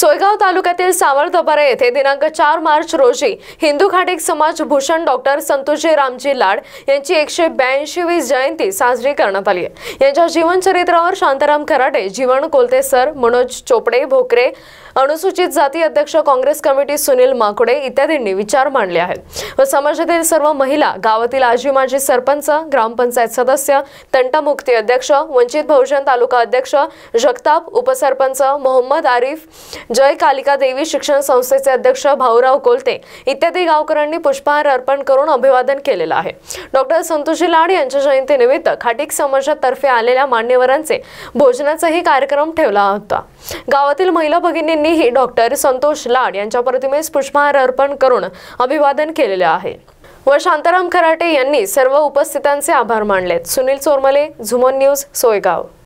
सोयगाव तालुक्यातील दबारे येथे दिनांक चार मार्च रोजी हिंदू घाटिक समाज भूषण डॉक्टर संतोषी रामजी लाड यांची एकशे ब्याऐंशीवी जयंती साजरी करण्यात आली आहे यांच्या जीवनचरित्रावर शांताराम खराडे जीवन कोलते सर मनोज चोपडे भोकरे अनुसूचित जाती अध्यक्ष काँग्रेस कमिटी सुनील माकुडे इत्यादींनी विचार मांडले आहेत व समाजातील सर्व महिला गावातील आजी माजी सरपंच ग्रामपंचायत सदस्य तंटामुक्ती अध्यक्ष वंचित बहुजन तालुका अध्यक्ष जगताप उपसरपंच मोहम्मद आरिफ जय कालिका देवी शिक्षण संस्थेचे अध्यक्ष भाऊराव कोलते इत्यादी गावकऱ्यांनी पुष्पहार अर्पण करून अभिवादन केलेलं आहे डॉक्टर संतोषी लाड यांच्या जयंतीनिमित्त खाटिक समाजातर्फे आलेल्या मान्यवरांचे भोजनाचाही कार्यक्रम ठेवला होता गावातील महिला भगिनींनीही डॉक्टर संतोष लाड यांच्या प्रतिमेस पुष्पहार अर्पण करून अभिवादन केलेले आहे व शांताराम खराटे यांनी सर्व उपस्थितांचे आभार मानलेत सुनील चोरमले झुमन न्यूज सोयगाव